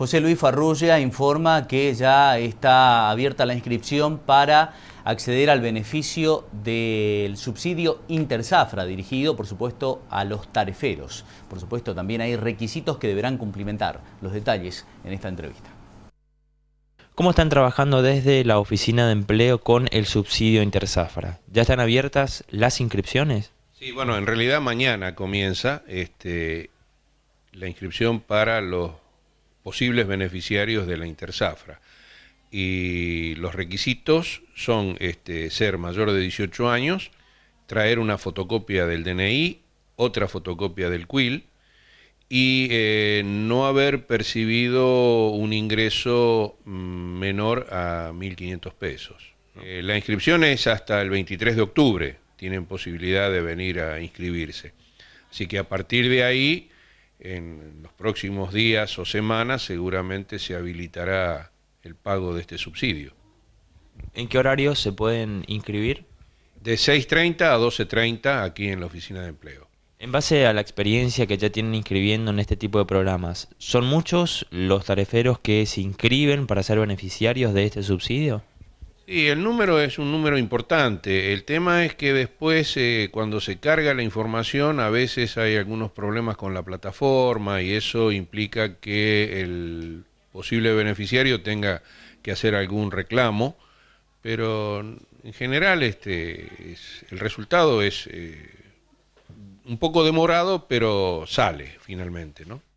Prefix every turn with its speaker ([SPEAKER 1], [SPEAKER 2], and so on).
[SPEAKER 1] José Luis Farrulla informa que ya está abierta la inscripción para acceder al beneficio del subsidio Interzafra, dirigido por supuesto a los tareferos. Por supuesto también hay requisitos que deberán cumplimentar. Los detalles en esta entrevista.
[SPEAKER 2] ¿Cómo están trabajando desde la oficina de empleo con el subsidio Interzafra? ¿Ya están abiertas las inscripciones?
[SPEAKER 3] Sí, bueno, en realidad mañana comienza este, la inscripción para los posibles beneficiarios de la Intersafra. Y los requisitos son este, ser mayor de 18 años, traer una fotocopia del DNI, otra fotocopia del quill y eh, no haber percibido un ingreso mm, menor a 1.500 pesos. Eh, la inscripción es hasta el 23 de octubre, tienen posibilidad de venir a inscribirse. Así que a partir de ahí en los próximos días o semanas seguramente se habilitará el pago de este subsidio. ¿En qué horario se pueden inscribir? De 6.30 a 12.30 aquí en la oficina de empleo.
[SPEAKER 2] En base a la experiencia que ya tienen inscribiendo en este tipo de programas, ¿son muchos los tareferos que se inscriben para ser beneficiarios de este subsidio?
[SPEAKER 3] Sí, el número es un número importante. El tema es que después, eh, cuando se carga la información, a veces hay algunos problemas con la plataforma y eso implica que el posible beneficiario tenga que hacer algún reclamo. Pero en general, este, el resultado es eh, un poco demorado, pero sale finalmente, ¿no?